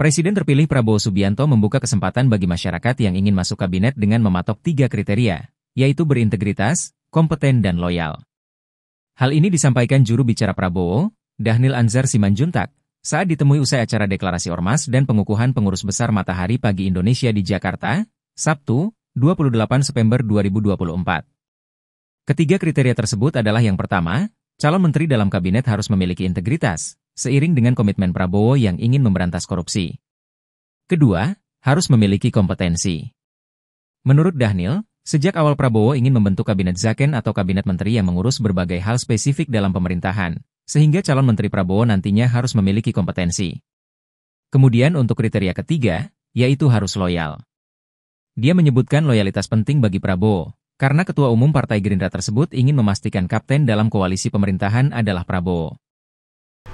Presiden terpilih Prabowo Subianto membuka kesempatan bagi masyarakat yang ingin masuk kabinet dengan mematok tiga kriteria, yaitu berintegritas, kompeten dan loyal. Hal ini disampaikan juru bicara Prabowo, Dahnil Anzar Simanjuntak, saat ditemui usai acara deklarasi Ormas dan pengukuhan pengurus besar Matahari Pagi Indonesia di Jakarta, Sabtu, 28 September 2024. Ketiga kriteria tersebut adalah yang pertama, calon menteri dalam kabinet harus memiliki integritas, seiring dengan komitmen Prabowo yang ingin memberantas korupsi. Kedua, harus memiliki kompetensi. Menurut Dahnil, sejak awal Prabowo ingin membentuk Kabinet Zaken atau Kabinet Menteri yang mengurus berbagai hal spesifik dalam pemerintahan, sehingga calon Menteri Prabowo nantinya harus memiliki kompetensi. Kemudian untuk kriteria ketiga, yaitu harus loyal. Dia menyebutkan loyalitas penting bagi Prabowo, karena Ketua Umum Partai Gerindra tersebut ingin memastikan kapten dalam koalisi pemerintahan adalah Prabowo.